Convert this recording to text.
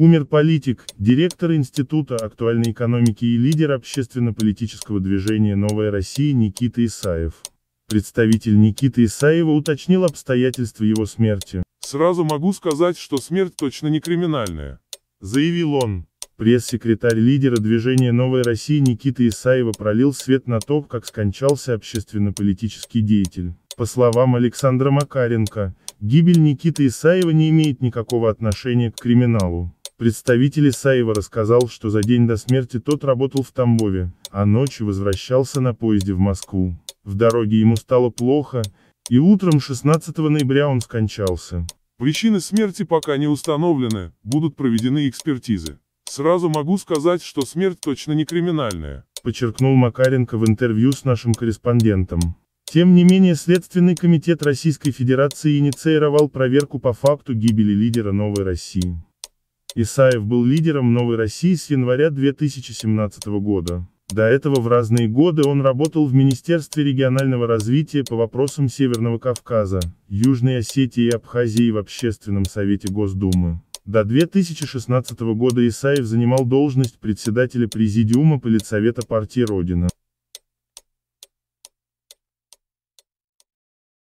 Умер политик, директор Института актуальной экономики и лидер общественно-политического движения «Новая Россия» Никита Исаев. Представитель Никиты Исаева уточнил обстоятельства его смерти. «Сразу могу сказать, что смерть точно не криминальная», — заявил он. Пресс-секретарь лидера движения «Новая Россия» Никита Исаева пролил свет на то, как скончался общественно-политический деятель. По словам Александра Макаренко, гибель Никиты Исаева не имеет никакого отношения к криминалу. Представитель Исаева рассказал, что за день до смерти тот работал в Тамбове, а ночью возвращался на поезде в Москву. В дороге ему стало плохо, и утром 16 ноября он скончался. Причины смерти пока не установлены, будут проведены экспертизы. Сразу могу сказать, что смерть точно не криминальная, подчеркнул Макаренко в интервью с нашим корреспондентом. Тем не менее, Следственный комитет Российской Федерации инициировал проверку по факту гибели лидера Новой России. Исаев был лидером «Новой России» с января 2017 года. До этого в разные годы он работал в Министерстве регионального развития по вопросам Северного Кавказа, Южной Осетии и Абхазии в Общественном совете Госдумы. До 2016 года Исаев занимал должность председателя Президиума Политсовета партии Родина.